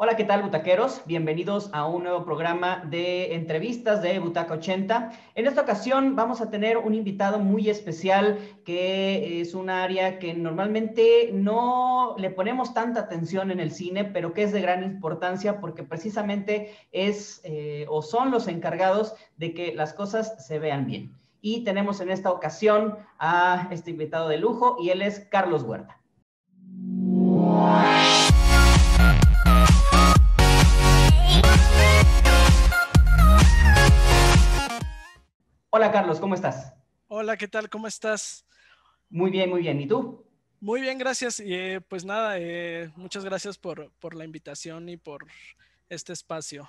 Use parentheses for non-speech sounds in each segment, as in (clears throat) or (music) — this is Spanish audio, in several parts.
Hola, ¿qué tal, butaqueros? Bienvenidos a un nuevo programa de entrevistas de Butaca 80. En esta ocasión vamos a tener un invitado muy especial que es un área que normalmente no le ponemos tanta atención en el cine, pero que es de gran importancia porque precisamente es eh, o son los encargados de que las cosas se vean bien. Y tenemos en esta ocasión a este invitado de lujo y él es Carlos Huerta. Hola Carlos, ¿cómo estás? Hola, ¿qué tal? ¿Cómo estás? Muy bien, muy bien. ¿Y tú? Muy bien, gracias. Y eh, pues nada, eh, muchas gracias por, por la invitación y por este espacio.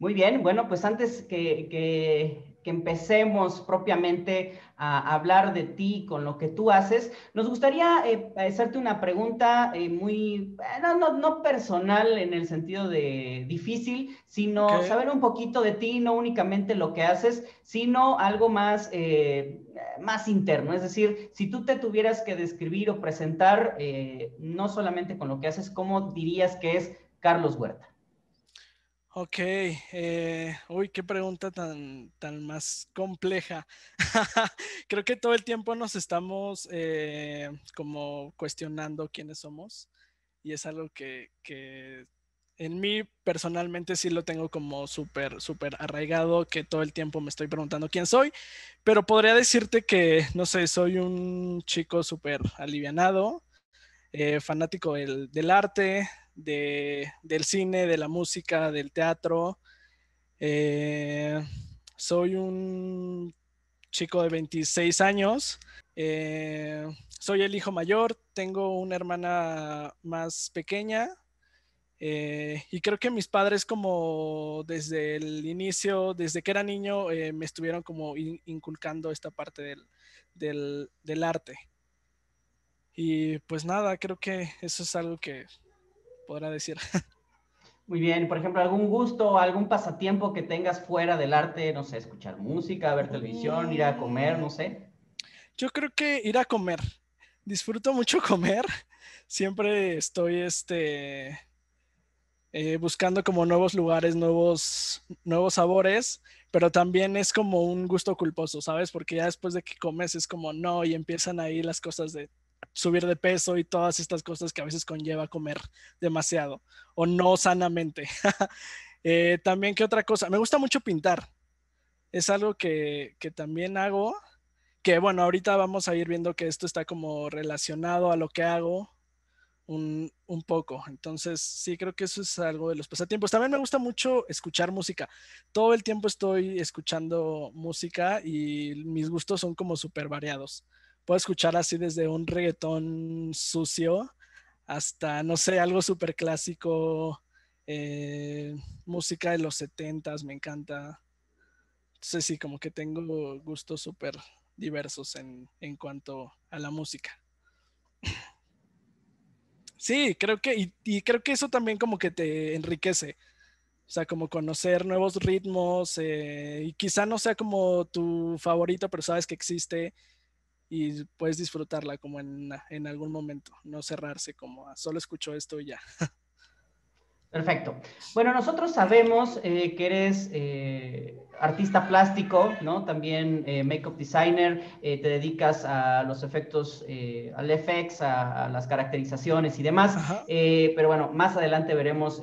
Muy bien, bueno, pues antes que, que, empecemos propiamente a hablar de ti con lo que tú haces, nos gustaría eh, hacerte una pregunta eh, muy, eh, no, no, personal en el sentido de difícil, sino saber un poquito de ti, no únicamente lo que haces, sino algo más, más interno. Es decir, si tú te tuvieras que describir o presentar, no solamente con lo que haces, ¿cómo dirías que es Carlos Huerta? Ok, eh, uy, qué pregunta tan, tan más compleja. (laughs) Creo que todo el tiempo nos estamos eh, como cuestionando quiénes somos y es algo que, en mí personalmente sí lo tengo como súper, súper arraigado, que todo el tiempo me estoy preguntando quién soy, pero podría decirte que, no sé, soy un chico súper alivianado, eh, fanático del, del arte, del cine, de la música, del teatro. Eh, soy un chico de 26 años. Eh, soy el hijo mayor, tengo una hermana más pequeña. Eh, y creo que mis padres como desde el inicio, desde que era niño, me estuvieron como inculcando esta parte del, arte. Y pues nada, creo que eso es algo que podrá decir. (laughs) Muy bien, por ejemplo, algún gusto, algún pasatiempo que tengas fuera del arte, no sé, escuchar música, ver televisión, ir a mm. comer, no sé. Yo creo que ir a comer. Disfruto mucho (laughs) comer. Siempre estoy este, eh, buscando como nuevos lugares, nuevos, nuevos sabores, pero también es como un gusto culposo, ¿sabes? Porque ya después de que comes es como no y empiezan ahí las cosas de subir de peso y todas estas cosas que a veces conlleva comer demasiado o no sanamente. (laughs) Eh, también, ¿qué otra cosa? Me gusta mucho pintar. Es algo que, también hago, que bueno, ahorita vamos a ir viendo que esto está como relacionado a lo que hago un, un, poco. Entonces, sí, creo que eso es algo de los pasatiempos. También me gusta mucho escuchar música. Todo el tiempo estoy escuchando música y mis gustos son como súper variados puedo escuchar así desde un reggaetón sucio hasta, no sé, algo súper clásico, eh, música de los setentas, me encanta. Entonces sí, como que tengo gustos súper diversos en, cuanto a la música. (clears throat) Sí, creo que, y, creo que eso también como que te enriquece. O sea, como conocer nuevos ritmos eh, y quizá no sea como tu favorito, pero sabes que existe y puedes disfrutarla como en, algún momento, no cerrarse como solo escucho esto y ya. Perfecto. Bueno, nosotros sabemos eh, que eres eh, artista plástico, ¿no? También eh, make-up designer, te dedicas a los efectos, al FX, a, a, las caracterizaciones y demás. pero bueno, más adelante veremos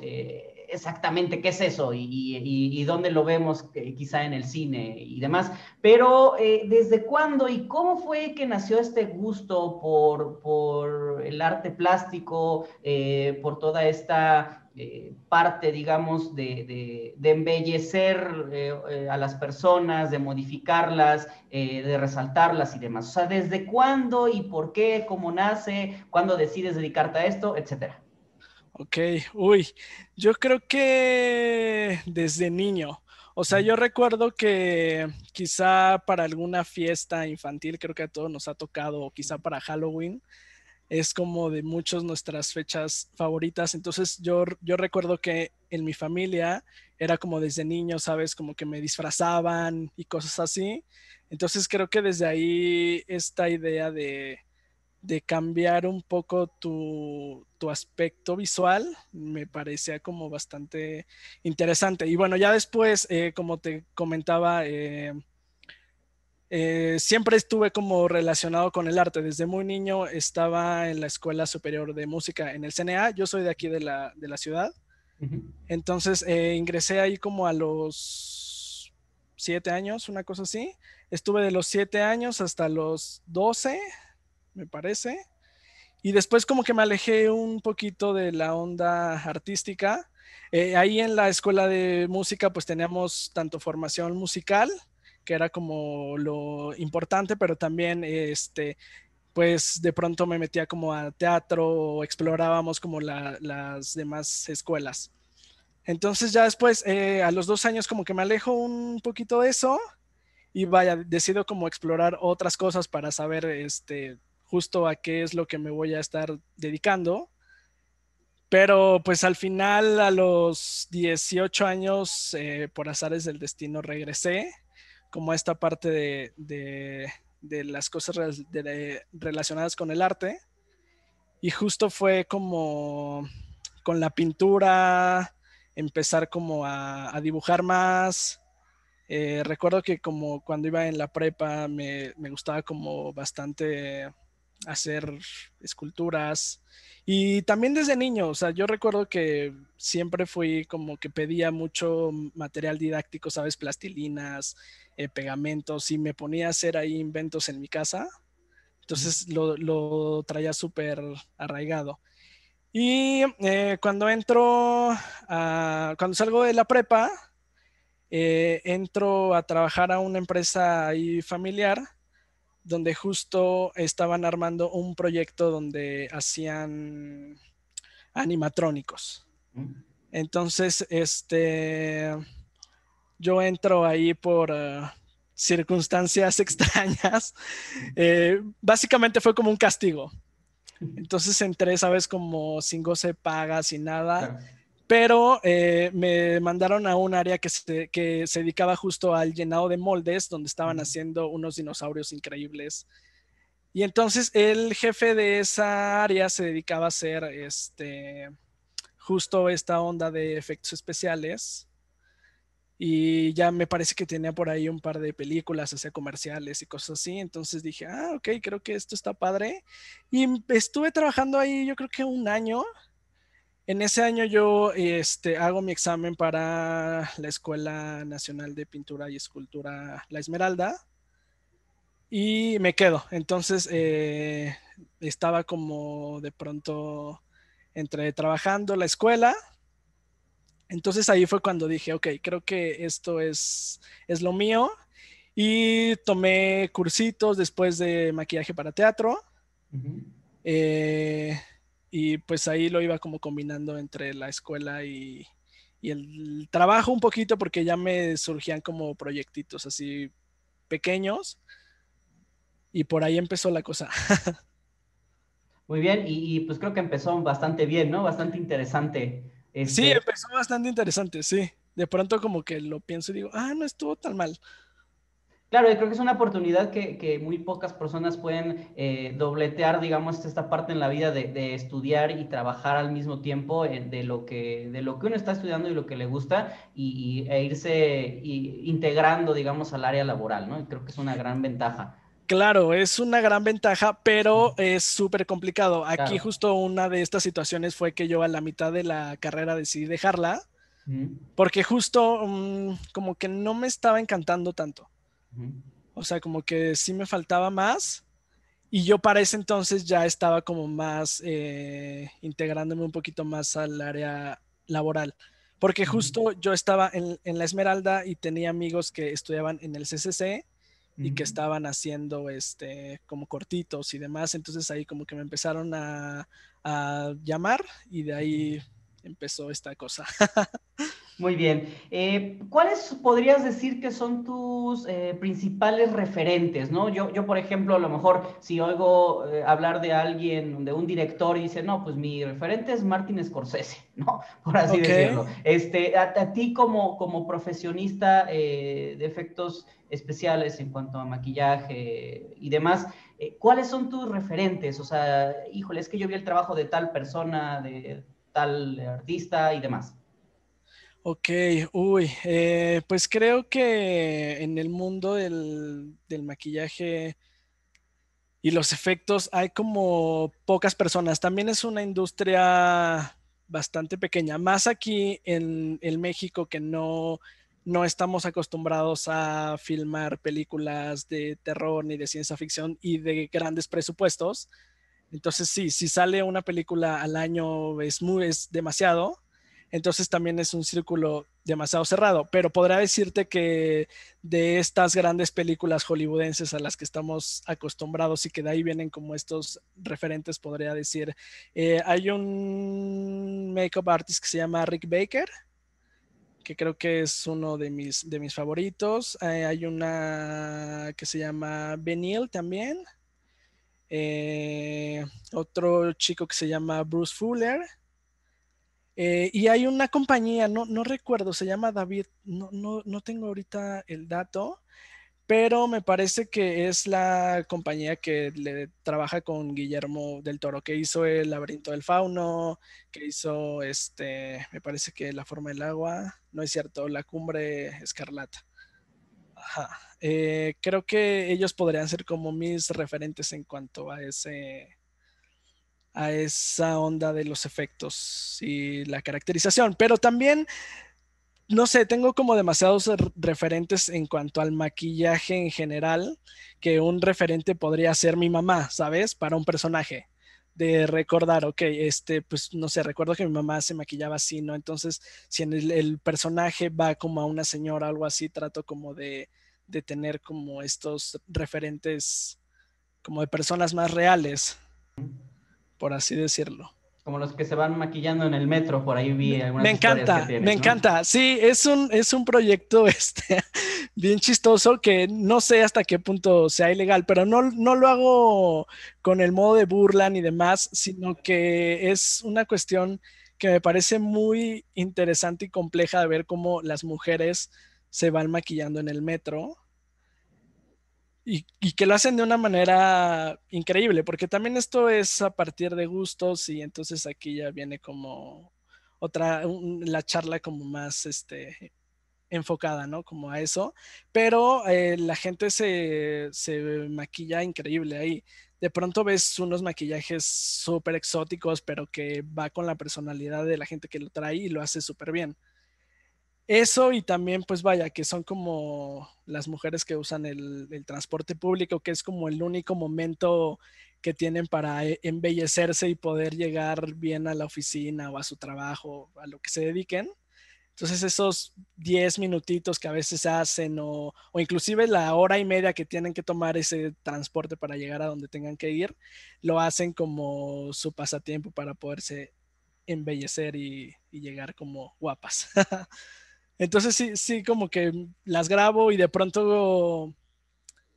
exactamente qué es eso y, dónde lo vemos quizá en el cine y demás. Pero eh, ¿desde cuándo y cómo fue que nació este gusto por, el arte plástico, eh, por toda esta eh, parte, digamos, de, de embellecer a las personas, de modificarlas, de resaltarlas y demás? O sea, ¿desde cuándo y por qué, cómo nace, cuándo decides dedicarte a esto, etcétera? Ok, uy, yo creo que desde niño, o sea, yo recuerdo que quizá para alguna fiesta infantil, creo que a todos nos ha tocado, o quizá para Halloween, es como de muchas nuestras fechas favoritas. Entonces yo, yo recuerdo que en mi familia era como desde niño, ¿sabes? Como que me disfrazaban y cosas así. Entonces creo que desde ahí esta idea de, de cambiar un poco tu, tu aspecto visual, me parecía como bastante interesante. Y bueno, ya después, eh, como te comentaba, eh, eh, siempre estuve como relacionado con el arte. Desde muy niño estaba en la Escuela Superior de Música en el CNA. Yo soy de aquí de la, ciudad. Entonces ingresé ahí como a los siete años, una cosa así. Estuve de los siete años hasta los doce, me parece y después como que me alejé un poquito de la onda artística. Eh, ahí en la escuela de música pues teníamos tanto formación musical, que era como lo importante, pero también este, pues de pronto me metía como a teatro o explorábamos como las demás escuelas. Entonces ya después, eh, a los dos años como que me alejo un poquito de eso y vaya, decido como explorar otras cosas para saber, este, justo a qué es lo que me voy a estar dedicando. Pero pues al final a los 18 años, eh, por azares del destino, regresé como a esta parte de, las cosas relacionadas con el arte. Y justo fue como con la pintura, empezar como a, dibujar más. Eh, recuerdo que como cuando iba en la prepa me, me gustaba como bastante hacer esculturas. Y también desde niño, o sea, yo recuerdo que siempre fui como que pedía mucho material didáctico, ¿sabes? Plastilinas, eh, pegamentos, y me ponía a hacer ahí inventos en mi casa. Entonces lo, traía súper arraigado. Y eh, cuando entro, a, cuando salgo de la prepa, eh, entro a trabajar a una empresa ahí familiar donde justo estaban armando un proyecto donde hacían animatrónicos. Mm. Entonces, este, yo entro ahí por eh, circunstancias (laughs) extrañas. Eh, básicamente fue como un castigo. (laughs) Entonces entré, sabes, como sin goce paga, sin nada pero eh, me mandaron a un área que se, dedicaba justo al llenado de moldes, donde estaban haciendo unos dinosaurios increíbles. Y entonces el jefe de esa área se dedicaba a hacer este, justo esta onda de efectos especiales. Y ya me parece que tenía por ahí un par de películas, hacía comerciales y cosas así. Entonces dije, ah, ok, creo que esto está padre. Y estuve trabajando ahí yo creo que un año. En ese año yo este, hago mi examen para la Escuela Nacional de Pintura y Escultura La Esmeralda y me quedo. Entonces eh, estaba como de pronto entre trabajando la escuela. Entonces ahí fue cuando dije, ok, creo que esto es, es lo mío. Y tomé cursitos después de maquillaje para teatro y pues ahí lo iba como combinando entre la escuela y, el trabajo un poquito porque ya me surgían como proyectitos así pequeños y por ahí empezó la cosa. (laughs) Muy bien, y, pues creo que empezó bastante bien, ¿no? Bastante interesante. Este. Sí, empezó bastante interesante, sí. De pronto como que lo pienso y digo, ah, no estuvo tan mal. Claro, yo creo que es una oportunidad que, muy pocas personas pueden eh, dobletear, digamos, esta parte en la vida de, estudiar y trabajar al mismo tiempo eh, de, lo que, de lo que uno está estudiando y lo que le gusta y, e irse integrando, digamos, al área laboral, ¿no? creo que es una gran ventaja. Claro, es una gran ventaja, pero es súper complicado. Aquí justo una de estas situaciones fue que yo a la mitad de la carrera decidí dejarla, porque justo mm, como que no me estaba encantando tanto. O sea, como que sí me faltaba más. Y yo para ese entonces ya estaba como más eh, integrándome un poquito más al área laboral. Porque justo yo estaba en, la Esmeralda y tenía amigos que estudiaban en el CCC y que estaban haciendo este como cortitos y demás. Entonces ahí como que me empezaron a, a llamar y de ahí empezó esta cosa. (laughs) Muy bien. Eh, ¿Cuáles podrías decir que son tus eh, principales referentes? ¿no? Yo, yo, por ejemplo, a lo mejor si oigo eh, hablar de alguien, de un director, y dice, no, pues mi referente es Martin Scorsese, (laughs) ¿no? Por así decirlo. Este, a, ti como, como profesionista de efectos especiales en cuanto a maquillaje y demás, ¿cuáles son tus referentes? O sea, híjole, es que yo vi el trabajo de tal persona, de tal artista y demás. Ok, uy, eh, pues creo que en el mundo del, maquillaje y los efectos hay como pocas personas. También es una industria bastante pequeña, más aquí en, el México que no, no estamos acostumbrados a filmar películas de terror ni de ciencia ficción y de grandes presupuestos. Entonces sí, si sale una película al año es, muy, es demasiado entonces también es un círculo demasiado cerrado, pero podría decirte que de estas grandes películas hollywoodenses a las que estamos acostumbrados y que de ahí vienen como estos referentes, podría decir, eh, hay un make-up artist que se llama Rick Baker, que creo que es uno de mis, de mis favoritos. Eh, hay una que se llama Benil también. Eh, otro chico que se llama Bruce Fuller eh, y hay una compañía, no, recuerdo, se llama David, no, no, no, tengo ahorita el dato, pero me parece que es la compañía que le trabaja con Guillermo del Toro, que hizo el laberinto del fauno, que hizo este, me parece que la forma del agua, no es cierto, la cumbre escarlata. Ajá. Eh, creo que ellos podrían ser como mis referentes en cuanto a ese, a esa onda de los efectos y la caracterización. Pero también, no sé, tengo como demasiados referentes en cuanto al maquillaje en general, que un referente podría ser mi mamá, ¿sabes? Para un personaje de recordar, ok, este, pues no sé, recuerdo que mi mamá se maquillaba así, ¿no? Entonces, si el, personaje va como a una señora o algo así, trato como de, de, tener como estos referentes como de personas más reales por así decirlo. Como los que se van maquillando en el metro, por ahí vi algunas Me encanta, me encanta. Sí, es un, es un proyecto (laughs) este, bien chistoso que no sé hasta qué punto sea ilegal, pero no, no lo hago con el modo de burla ni demás, sino que es una cuestión que me parece muy interesante y compleja de ver cómo las mujeres se van maquillando en el metro y, que lo hacen de una manera increíble, porque también esto es a partir de gustos y entonces aquí ya viene como otra, la charla como más este, enfocada, ¿no? Como a eso, pero eh, la gente se, se maquilla increíble ahí. De pronto ves unos maquillajes súper exóticos, pero que va con la personalidad de la gente que lo trae y lo hace súper bien. Eso y también, pues vaya, que son como las mujeres que usan el, transporte público, que es como el único momento que tienen para e, embellecerse y poder llegar bien a la oficina o a su trabajo, a lo que se dediquen. Entonces esos 10 minutitos que a veces hacen o, o, inclusive la hora y media que tienen que tomar ese transporte para llegar a donde tengan que ir, lo hacen como su pasatiempo para poderse embellecer y, y llegar como guapas. (laughs) Entonces sí, sí, como que las grabo y de pronto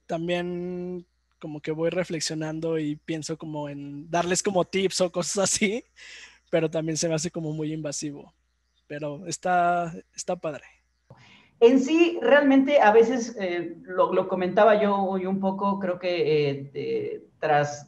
también como que voy reflexionando y pienso como en darles como tips o cosas (laughs) así, pero también se me hace como muy invasivo. Pero está, está padre. En sí, realmente a veces, eh, lo, comentaba yo hoy un poco, creo que eh,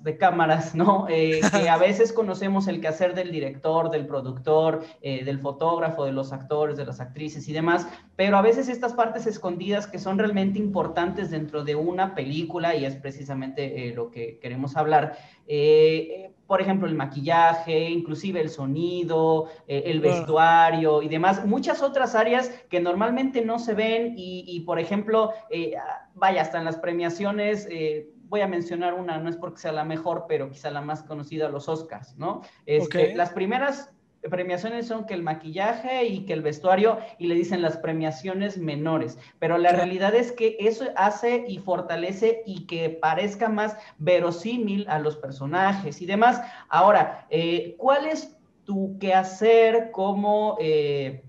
de cámaras, ¿no? (laughs) Eh, que a veces conocemos el quehacer del director, del productor, eh, del fotógrafo, de los actores, de las actrices y demás, pero a veces estas partes escondidas que son realmente importantes dentro de una película, y es precisamente eh, lo que queremos hablar, por ejemplo, el maquillaje, inclusive el sonido, el vestuario y demás, muchas otras áreas que normalmente no se ven y, por ejemplo, vaya, hasta en las premiaciones voy a mencionar una, no es porque sea la mejor, pero quizá la más conocida, los Oscars, ¿no? Es que Las primeras premiaciones son que el maquillaje y que el vestuario y le dicen las premiaciones menores, pero la realidad es que eso hace y fortalece y que parezca más verosímil a los personajes y demás. Ahora, eh, ¿cuál es tu quehacer como... Eh,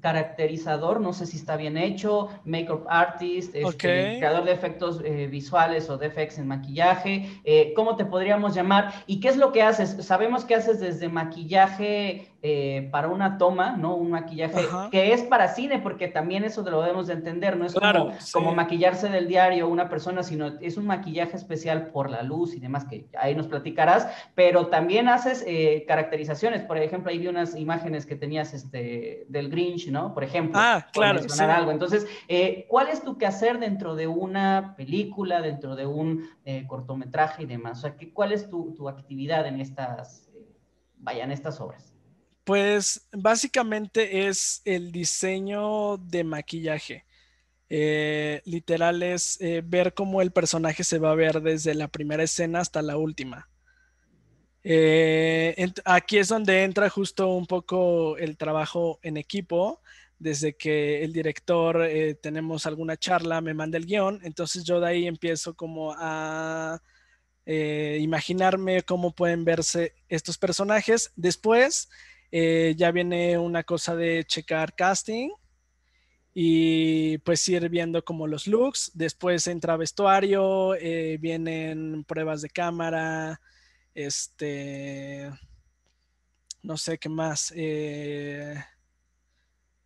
caracterizador, no sé si está bien hecho, makeup artist, este, creador de efectos eh, visuales o de en maquillaje, eh, ¿cómo te podríamos llamar? ¿Y qué es lo que haces? Sabemos que haces desde maquillaje eh, para una toma, ¿no? Un maquillaje que es para cine, porque también eso lo debemos de entender, no es claro, como, maquillarse del diario una persona, sino es un maquillaje especial por la luz y demás, que ahí nos platicarás, pero también haces eh, caracterizaciones, por ejemplo, ahí vi unas imágenes que tenías este, del Grinch, ¿no? Por ejemplo, ah, claro, algo. Entonces, eh, ¿cuál es tu quehacer dentro de una película, dentro de un cortometraje y demás? O sea, ¿cuál es tu, tu actividad en estas, vaya, en estas obras? Pues básicamente es el diseño de maquillaje. Eh, literal es eh, ver cómo el personaje se va a ver desde la primera escena hasta la última. Eh, aquí es donde entra justo un poco el trabajo en equipo, desde que el director tenemos alguna charla, me manda el guión, entonces yo de ahí empiezo como a imaginarme cómo pueden verse estos personajes. Después eh, ya viene una cosa de checar casting y pues ir viendo como los looks. Después entra vestuario, eh, vienen pruebas de cámara, este, no sé qué más. Eh,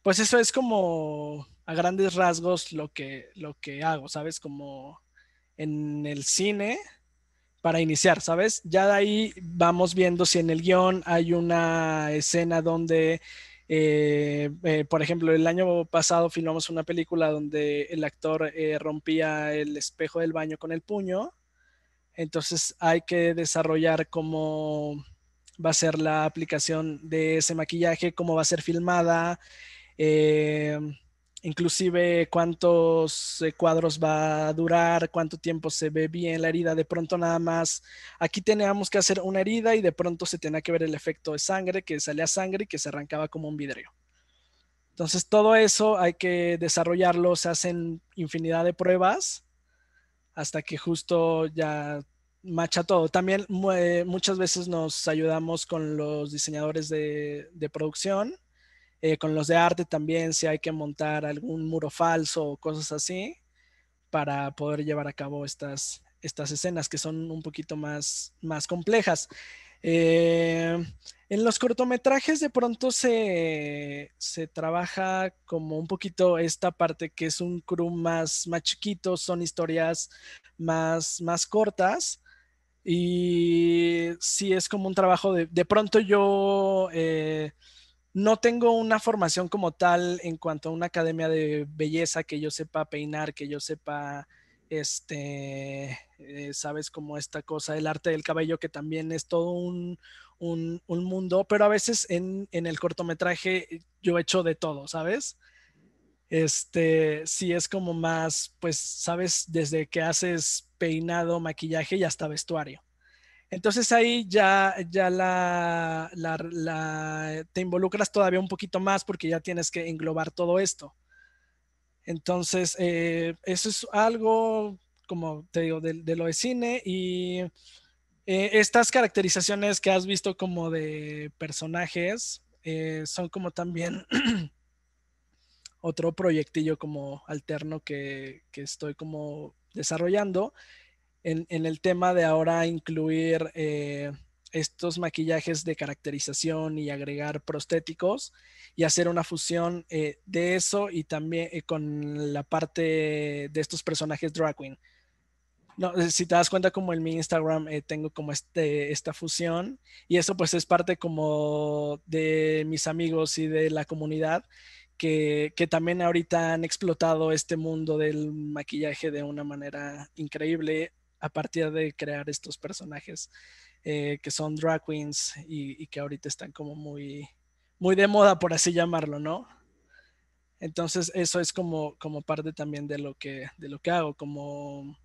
pues eso es como a grandes rasgos lo que, lo que hago, ¿sabes? Como en el cine para iniciar, ¿sabes? Ya de ahí vamos viendo si en el guión hay una escena donde, eh, eh, por ejemplo, el año pasado filmamos una película donde el actor eh, rompía el espejo del baño con el puño, entonces hay que desarrollar cómo va a ser la aplicación de ese maquillaje, cómo va a ser filmada inclusive cuántos eh, cuadros va a durar, cuánto tiempo se ve bien la herida, de pronto nada más, aquí teníamos que hacer una herida y de pronto se tenía que ver el efecto de sangre, que salía sangre y que se arrancaba como un vidrio. Entonces todo eso hay que desarrollarlo, se hacen infinidad de pruebas hasta que justo ya macha todo. También muchas veces nos ayudamos con los diseñadores de producción eh, con los de arte también, si hay que montar algún muro falso o cosas así, para poder llevar a cabo estas, estas escenas que son un poquito más, más complejas. Eh, en los cortometrajes de pronto se, trabaja como un poquito esta parte que es un crew más, más chiquito, son historias más, más cortas y sí es como un trabajo de, de pronto yo... Eh, no tengo una formación como tal en cuanto a una academia de belleza que yo sepa peinar, que yo sepa, este, eh, sabes, como esta cosa, el arte del cabello, que también es todo un, mundo, pero a veces en, en, el cortometraje eh, yo echo de todo, ¿sabes? Este, sí es como más, pues, sabes, desde que haces peinado, maquillaje y hasta vestuario. Entonces ahí ya, ya la, te involucras todavía un poquito más porque ya tienes que englobar todo esto. Entonces, eh, eso es algo, como te digo, de, lo de cine y eh, estas caracterizaciones que has visto como de personajes eh, son como también (clears throat) otro proyectillo como alterno que, que estoy como desarrollando en, el tema de ahora incluir eh, estos maquillajes de caracterización y agregar prostéticos y hacer una fusión eh, de eso y también eh, con la parte de estos personajes drag queen. No, si te das cuenta como en mi Instagram tengo como este, esta fusión y eso pues es parte como de mis amigos y de la comunidad que, que también ahorita han explotado este mundo del maquillaje de una manera increíble a partir de crear estos personajes eh, que son drag queens y, que ahorita están como muy, muy de moda, por así llamarlo, ¿no? Entonces eso es como, como parte también de lo que, de lo que hago, como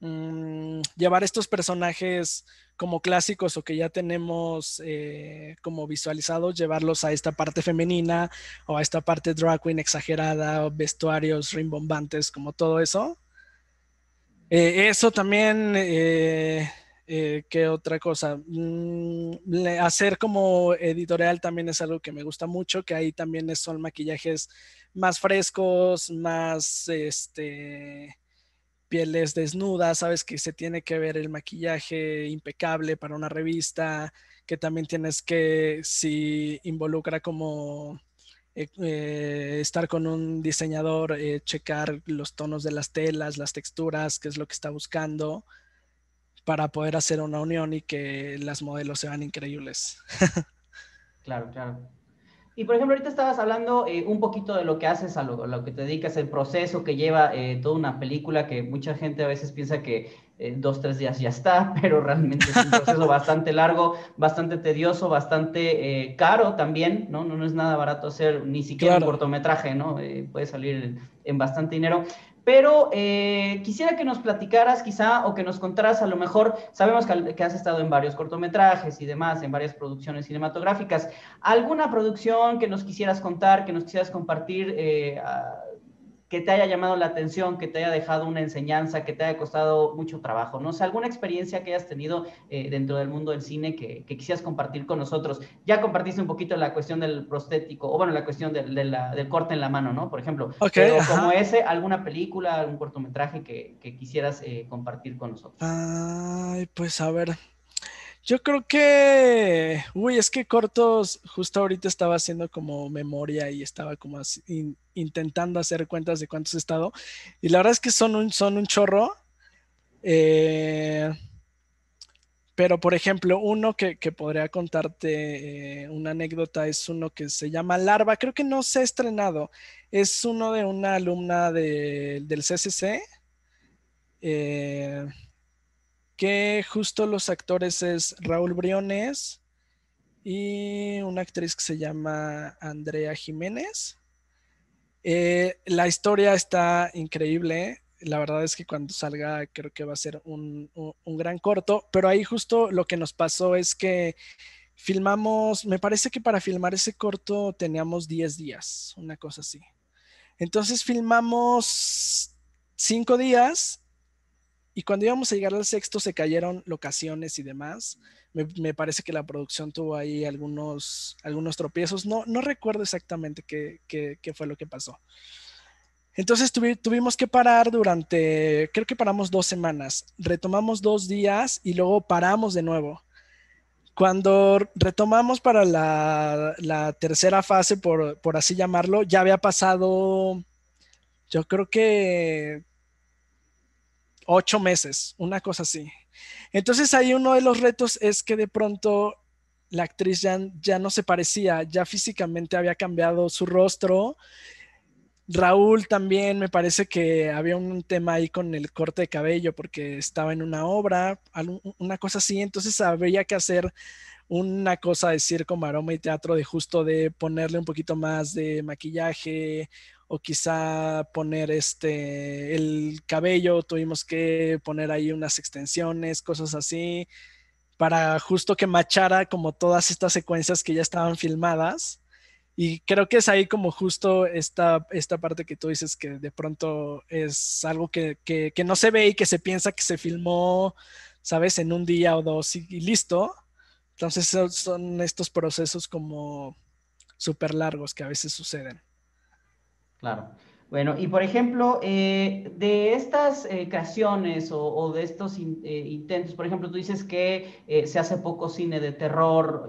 mm, llevar estos personajes como clásicos o que ya tenemos eh, como visualizados, llevarlos a esta parte femenina o a esta parte drag queen exagerada, o vestuarios rimbombantes, como todo eso eh, eso también, eh, eh, ¿qué otra cosa? Mm, hacer como editorial también es algo que me gusta mucho, que ahí también son maquillajes más frescos, más este pieles desnudas, sabes que se tiene que ver el maquillaje impecable para una revista, que también tienes que, si involucra como eh, eh, estar con un diseñador, eh, checar los tonos de las telas, las texturas, qué es lo que está buscando, para poder hacer una unión y que las modelos sean increíbles. (laughs) claro, claro. Y por ejemplo, ahorita estabas hablando un poquito de lo que haces, a lo, que te dedicas, el proceso que lleva toda una película que mucha gente a veces piensa que dos, tres días ya está, (laughs) pero realmente es un proceso bastante largo, bastante tedioso, bastante eh, caro también, ¿no? ¿no? ¿no? es nada barato hacer ni siquiera un cortometraje, ¿no? Eh, puede salir en, bastante dinero. Pero eh, quisiera que nos platicaras quizá o que nos contaras a lo mejor, sabemos que, que has estado en varios cortometrajes y demás, en varias producciones cinematográficas, alguna producción que nos quisieras contar, que nos quisieras compartir que te haya llamado la atención, que te haya dejado una enseñanza, que te haya costado mucho trabajo, ¿no? O sea, alguna experiencia que hayas tenido eh, dentro del mundo del cine que, quisieras compartir con nosotros. Ya compartiste un poquito la cuestión del prostético, o bueno, la cuestión del corte en la mano, ¿no? Por ejemplo, okay, como ese, alguna película, algún cortometraje que, quisieras eh, compartir con nosotros. Ay, pues a ver, yo creo que, uy, es que Cortos justo ahorita estaba haciendo como memoria y estaba como intentando hacer cuentas de cuántos he estado. Y la verdad es que son un, son un chorro. Eh, pero, por ejemplo, uno que, podría contarte eh, una anécdota es uno que se llama Larva. Creo que no se ha estrenado. Es uno de una alumna de, del CCC. Eh, que justo los actores es Raúl Briones y una actriz que se llama Andrea Jiménez. Eh, la historia está increíble. La verdad es que cuando salga creo que va a ser un, un gran corto, pero ahí justo lo que nos pasó es que filmamos, me parece que para filmar ese corto teníamos 10 días, una cosa así. Entonces filmamos 5 días y cuando íbamos a llegar al sexto se cayeron locaciones y demás. Me, parece que la producción tuvo ahí algunos, algunos tropiezos. No, no recuerdo exactamente qué, fue lo que pasó. Entonces tuvimos que parar durante, creo que paramos dos semanas, retomamos dos días y luego paramos de nuevo. Cuando retomamos para la, tercera fase, por, por así llamarlo, ya había pasado, yo creo que ocho meses, una cosa así. Entonces ahí uno de los retos es que de pronto la actriz ya, ya no se parecía, ya físicamente había cambiado su rostro. Raúl también me parece que había un tema ahí con el corte de cabello porque estaba en una obra, una cosa así, entonces habría que hacer una cosa de circo, maroma y teatro de justo de ponerle un poquito más de maquillaje o quizá poner este, el cabello, tuvimos que poner ahí unas extensiones, cosas así, para justo que machara como todas estas secuencias que ya estaban filmadas. Y creo que es ahí como justo esta, esta parte que tú dices que de pronto es algo que, que, no se ve y que se piensa que se filmó, ¿sabes? En un día o dos y, y listo. Entonces son estos procesos como súper largos que a veces suceden. Claro. Bueno, y por ejemplo, eh, de estas eh, creaciones o, de estos eh, intentos, por ejemplo, tú dices que se hace poco cine de terror,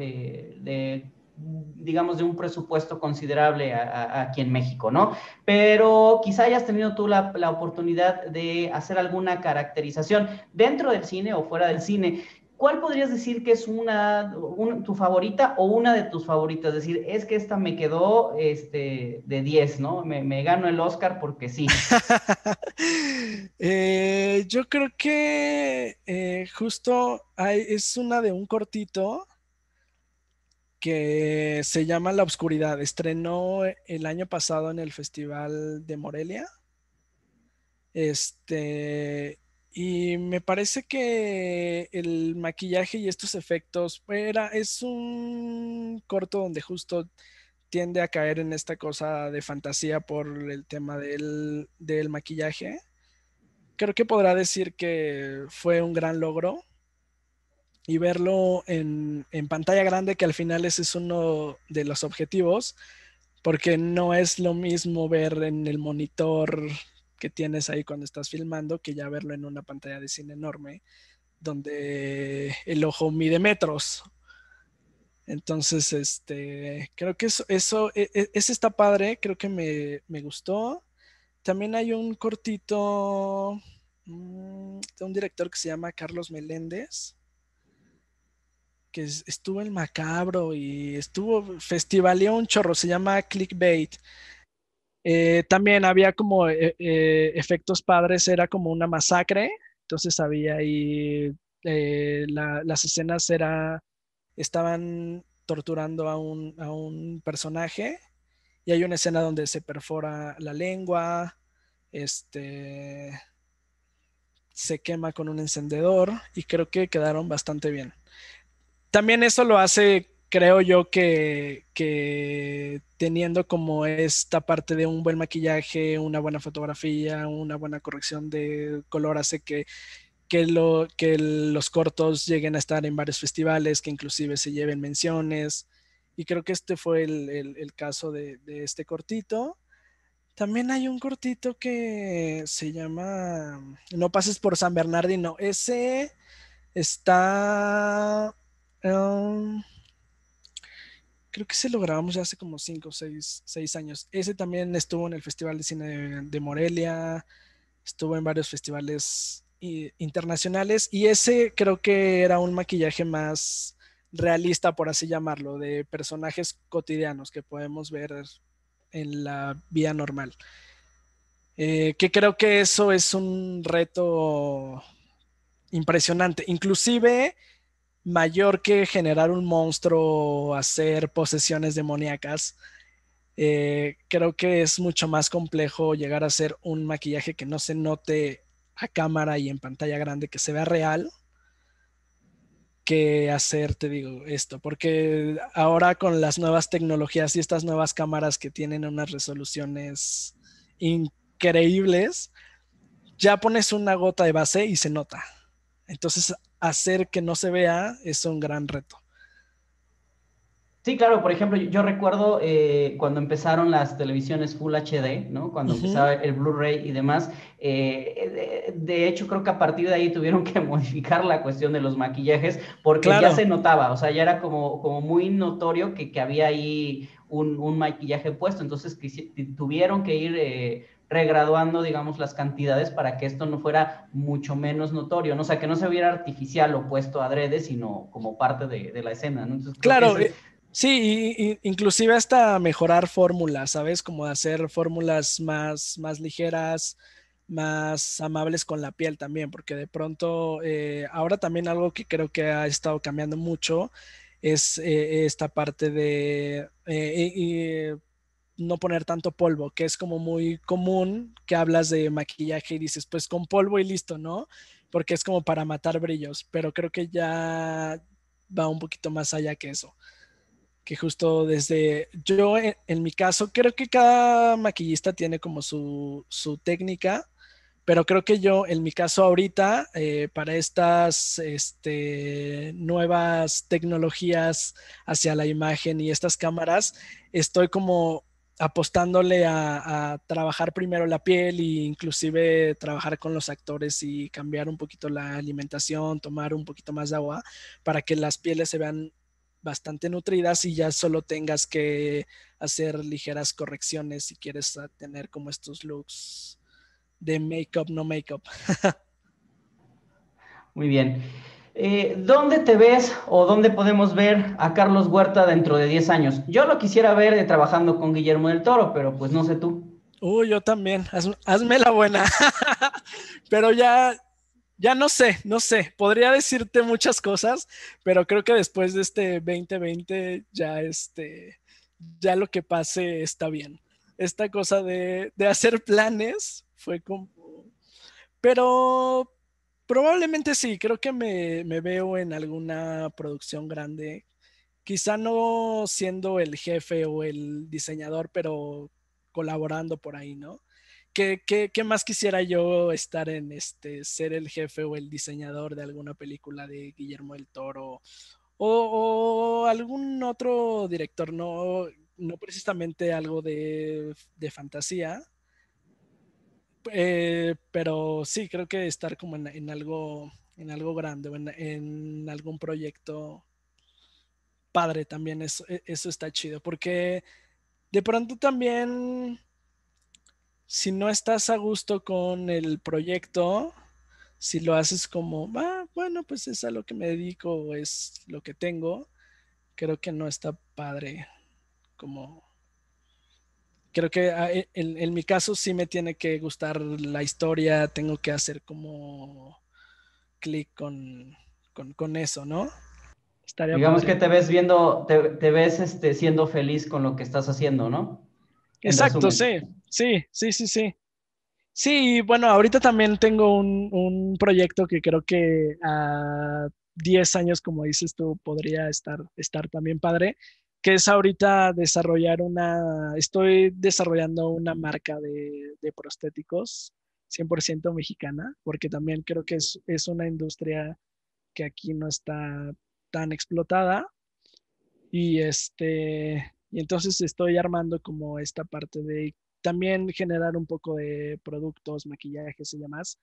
digamos, de un presupuesto considerable aquí en México, ¿no? Pero quizá hayas tenido tú la oportunidad de hacer alguna caracterización dentro del cine o fuera del cine. ¿cuál podrías decir que es una, tu favorita o una de tus favoritas? Es decir, es que esta me quedó este, de 10, ¿no? Me, gano el Oscar porque sí. (laughs) Eh, yo creo que eh, justo es una de un cortito que se llama La Oscuridad. Estrenó el año pasado en el Festival de Morelia. Este, y me parece que el maquillaje y estos efectos era, es un corto donde justo tiende a caer en esta cosa de fantasía por el tema del, maquillaje. Creo que podrá decir que fue un gran logro y verlo en, en, pantalla grande, que al final ese es uno de los objetivos, porque no es lo mismo ver en el monitor que tienes ahí cuando estás filmando que ya verlo en una pantalla de cine enorme donde el ojo mide metros. Entonces, este, creo que eso, eso, e, e, ese está padre, creo que me, gustó. También hay un cortito mm, de un director que se llama Carlos Meléndez, que estuvo en Macabro y estuvo, festivaleó un chorro, se llama Clickbait. Eh, también había como eh, eh, efectos padres, era como una masacre, entonces había ahí, las escenas era, estaban torturando a un, a un personaje y hay una escena donde se perfora la lengua, este, se quema con un encendedor y creo que quedaron bastante bien. También eso lo hace creo yo que, teniendo como esta parte de un buen maquillaje, una buena fotografía, una buena corrección de color hace que, que, lo, que los cortos lleguen a estar en varios festivales, que inclusive se lleven menciones. Y creo que este fue el, caso de, este cortito. También hay un cortito que se llama No pases por San Bernardino. Ese está... Um, creo que se lo grabamos ya hace como 5 o 6 años. Ese también estuvo en el Festival de Cine de, Morelia, estuvo en varios festivales eh, internacionales y ese creo que era un maquillaje más realista, por así llamarlo, de personajes cotidianos que podemos ver en la vida normal. Eh, que creo que eso es un reto impresionante. Inclusive mayor que generar un monstruo, o hacer posesiones demoníacas, eh, creo que es mucho más complejo llegar a hacer un maquillaje que no se note a cámara y en pantalla grande, que se vea real, que hacer, te digo, esto. Porque ahora con las nuevas tecnologías y estas nuevas cámaras que tienen unas resoluciones increíbles, ya pones una gota de base y se nota. Entonces, hacer que no se vea es un gran reto. Sí, claro, por ejemplo, yo, recuerdo eh, cuando empezaron las televisiones Full HD, ¿no? Cuando empezaba el Blu-ray y demás. Eh, de, hecho, creo que a partir de ahí tuvieron que (laughs) modificar la cuestión de los maquillajes porque ya se notaba, o sea, ya era como, como muy notorio que, había ahí un, maquillaje puesto, entonces tuvieron que ir... Eh, regraduando, digamos, las cantidades para que esto no fuera mucho menos notorio, ¿no? o sea, que no se viera artificial o puesto adrede, sino como parte de, la escena, claro. Eh, sí, inclusive hasta mejorar fórmulas, ¿sabes? Como hacer fórmulas más, más ligeras, más amables con la piel también, porque de pronto eh, ahora también algo que creo que ha estado cambiando mucho es eh, esta parte de no poner tanto polvo, que es como muy común que hablas de maquillaje y dices, pues con polvo y listo, ¿no? Porque es como para matar brillos, pero creo que ya va un poquito más allá que eso. Que justo desde yo, en, mi caso, creo que cada maquillista tiene como su, técnica, pero creo que yo, en mi caso ahorita, eh, para estas este, nuevas tecnologías hacia la imagen y estas cámaras, estoy como apostándole a, trabajar primero la piel e inclusive trabajar con los actores y cambiar un poquito la alimentación, tomar un poquito más de agua para que las pieles se vean bastante nutridas y ya solo tengas que hacer ligeras correcciones si quieres ah, tener como estos looks de make-up, no make-up. (laughs) Muy bien. Eh, ¿Dónde te ves o dónde podemos ver a Carlos Huerta dentro de 10 años? Yo lo quisiera ver eh, trabajando con Guillermo del Toro, pero pues no sé tú. Uy, yo también, hazme la buena. (laughs) pero ya, ya no sé, no sé. Podría decirte muchas cosas, pero creo que después de este 2020 ya este, ya lo que pase está bien. Esta cosa de, de hacer planes fue como... Pero Probablemente sí, creo que me, veo en alguna producción grande. Quizá no siendo el jefe o el diseñador, pero colaborando por ahí, ¿no? ¿Qué, más quisiera yo estar en este, ser el jefe o el diseñador de alguna película de Guillermo del Toro o, algún otro director, no, no precisamente algo de fantasía, eh, pero sí, creo que estar como en, algo, en algo grande o en, algún proyecto padre también, eso, e, eso está chido, porque de pronto también, si no estás a gusto con el proyecto, si lo haces como, ah, bueno, pues es a lo que me dedico, es lo que tengo, creo que no está padre como creo que ah, en, en, mi caso sí me tiene que gustar la historia, tengo que hacer como clic con, eso, ¿no? Digamos que te ves viendo, te, ves este, siendo feliz con lo que estás haciendo, ¿no? Exacto, sí, sí, sí, sí, sí. Sí, bueno, ahorita también tengo un, proyecto que creo que a 10 años, como dices tú, podría estar, estar también padre, que es ahorita desarrollar una, estoy desarrollando una marca de, prostéticos 100% mexicana, porque también creo que es, una industria que aquí no está tan explotada. Y, este, y entonces estoy armando como esta parte de también generar un poco de productos, maquillajes y demás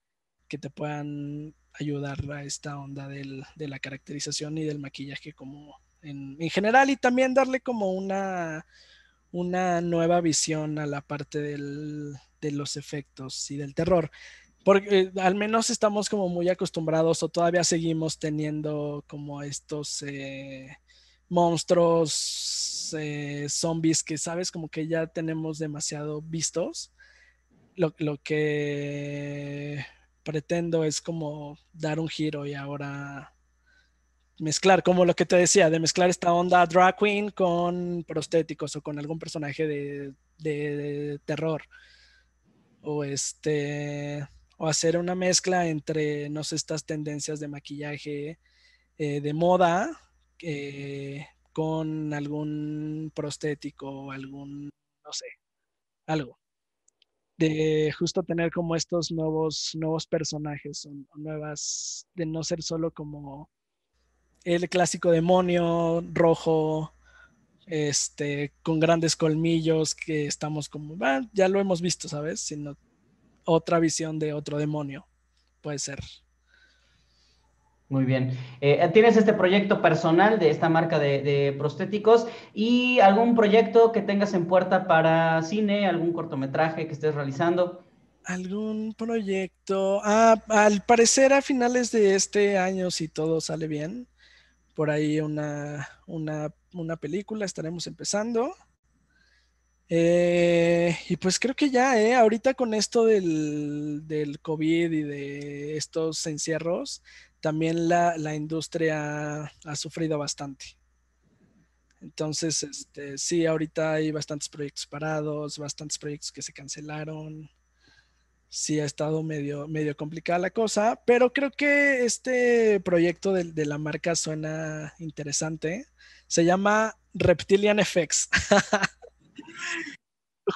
que te puedan ayudar a esta onda de la caracterización y del maquillaje como, en, general y también darle como una, una nueva visión a la parte del, de los efectos y del terror. Porque eh, al menos estamos como muy acostumbrados o todavía seguimos teniendo como estos eh, monstruos, eh, zombies que sabes como que ya tenemos demasiado vistos. lo, que pretendo es como dar un giro y ahora mezclar, como lo que te decía, de mezclar esta onda drag queen con prostéticos o con algún personaje de, terror. O este. O hacer una mezcla entre, no sé, estas tendencias de maquillaje eh, de moda eh, con algún prostético o algún, no sé, algo. De justo tener como estos nuevos, nuevos personajes o nuevas, de no ser solo como el clásico demonio rojo, este, con grandes colmillos, que estamos como, ah, ya lo hemos visto, ¿sabes? Sino otra visión de otro demonio, puede ser. Muy bien. Eh, tienes este proyecto personal de esta marca de, de, prostéticos y algún proyecto que tengas en puerta para cine, algún cortometraje que estés realizando. Algún proyecto. Ah, al parecer a finales de este año, si todo sale bien, por ahí una, película, estaremos empezando. Eh, y pues creo que ya, eh, ahorita con esto del, del, COVID y de estos encierros, también la, industria ha sufrido bastante. Entonces, este, sí, ahorita hay bastantes proyectos parados, bastantes proyectos que se cancelaron sí ha estado medio, medio complicada la cosa, pero creo que este proyecto de, la marca suena interesante. Se llama Reptilian FX. (laughs)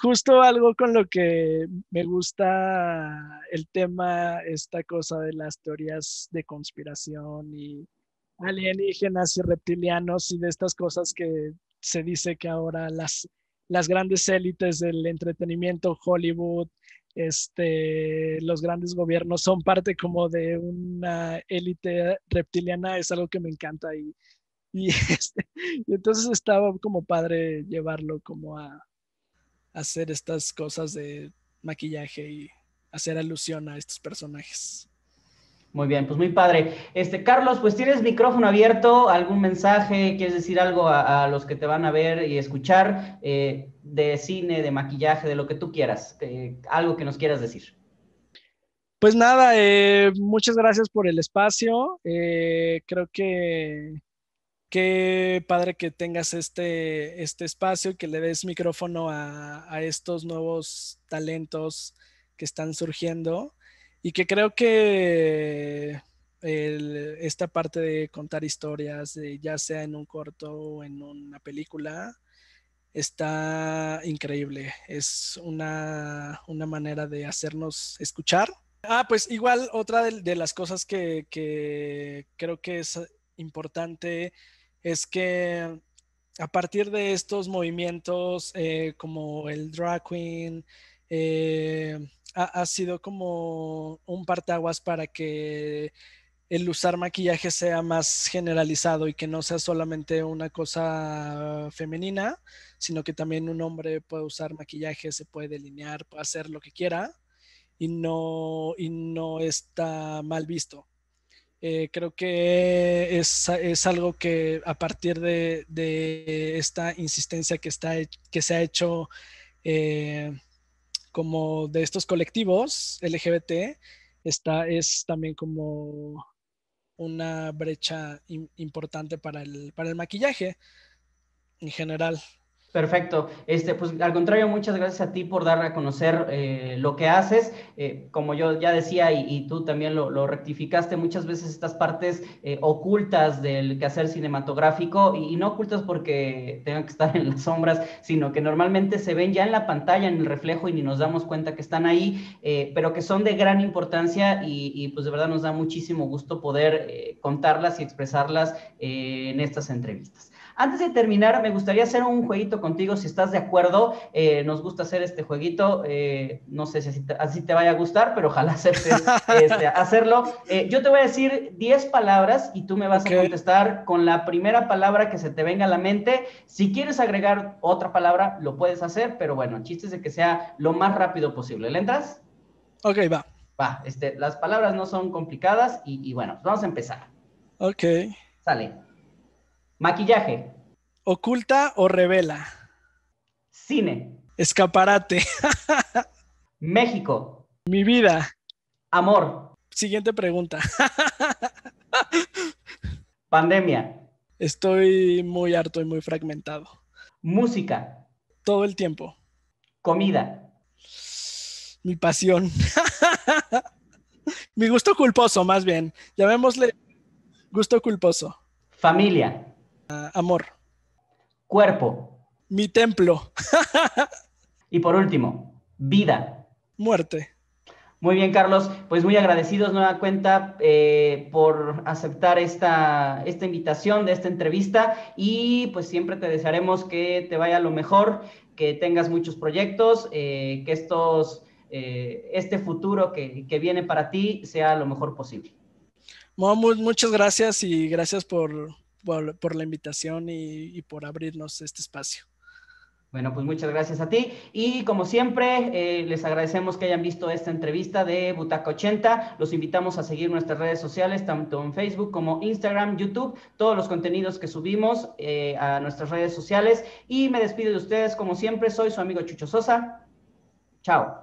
Justo algo con lo que me gusta el tema, esta cosa de las teorías de conspiración y alienígenas y reptilianos y de estas cosas que se dice que ahora las, las grandes élites del entretenimiento, Hollywood, este, los grandes gobiernos son parte como de una élite reptiliana, es algo que me encanta (laughs) este, y, entonces estaba como padre llevarlo como a, hacer estas cosas de maquillaje y hacer alusión a estos personajes. Muy bien, pues muy padre. Este, Carlos, pues tienes micrófono abierto, algún mensaje, quieres decir algo a, los que te van a ver y escuchar eh, de cine, de maquillaje, de lo que tú quieras, eh, algo que nos quieras decir. Pues nada, eh, muchas gracias por el espacio. creo que qué padre que tengas este, este espacio y que le des micrófono a estos nuevos talentos que están surgiendo y que creo que esta parte de contar historias, ya sea en un corto o en una película, está increíble. Es una, manera de hacernos escuchar. Ah, pues igual otra de, las cosas que, que creo que es importante es que a partir de estos movimientos eh, como el drag queen, eh, ha, sido como un partaguas para que el usar maquillaje sea más generalizado y que no sea solamente una cosa femenina, sino que también un hombre puede usar maquillaje, se puede delinear, puede hacer lo que quiera y no, no está mal visto. Eh, creo que es, es, algo que a partir de, de esta insistencia que, está, que se ha hecho eh, como de estos colectivos LGBT, está, es también como una brecha importante para el, para el maquillaje en general. Perfecto. Este, pues al contrario, muchas gracias a ti por dar a conocer eh, lo que haces. Eh, como yo ya decía y, tú también lo, rectificaste, muchas veces estas partes eh, ocultas del quehacer cinematográfico y, no ocultas porque tengan que estar en las sombras, sino que normalmente se ven ya en la pantalla, en el reflejo y ni nos damos cuenta que están ahí, pero que son de gran importancia y, pues de verdad nos da muchísimo gusto poder contarlas y expresarlas en estas entrevistas. Antes de terminar, me gustaría hacer un jueguito contigo, si estás de acuerdo. Eh, nos gusta hacer este jueguito. Eh, no sé si así te, vaya a gustar, pero ojalá aceptes (laughs) este, hacerlo. Eh, yo te voy a decir 10 palabras y tú me vas a contestar con la primera palabra que se te venga a la mente. Si quieres agregar otra palabra, lo puedes hacer, pero bueno, chistes de que sea lo más rápido posible. ¿Le entras? Ok, va. Va, este, las palabras no son complicadas y, y bueno, vamos a empezar. Ok. Sale. Maquillaje. Oculta o revela. Cine. Escaparate. (laughs) México. Mi vida. Amor. Siguiente pregunta. (laughs) Pandemia. Estoy muy harto y muy fragmentado. Música. Todo el tiempo. Comida. Mi pasión. (laughs) Mi gusto culposo, más bien. Llamémosle gusto culposo. Familia. Ah, amor. Cuerpo. Mi templo. y por último, vida. Muerte. Muy bien, Carlos. Pues muy agradecidos nueva cuenta eh, por aceptar esta, esta invitación de esta entrevista y pues siempre te desearemos que te vaya lo mejor, que tengas muchos proyectos, eh, que estos, eh, este futuro que, que, viene para ti sea lo mejor posible. Muchas gracias y gracias por, por, la invitación y, por abrirnos este espacio. Bueno, pues muchas gracias a ti. Y como siempre, eh, les agradecemos que hayan visto esta entrevista de Butaca 80. Los invitamos a seguir nuestras redes sociales, tanto en Facebook como Instagram, YouTube, todos los contenidos que subimos eh, a nuestras redes sociales. Y me despido de ustedes, como siempre, soy su amigo Chucho Sosa. Chao.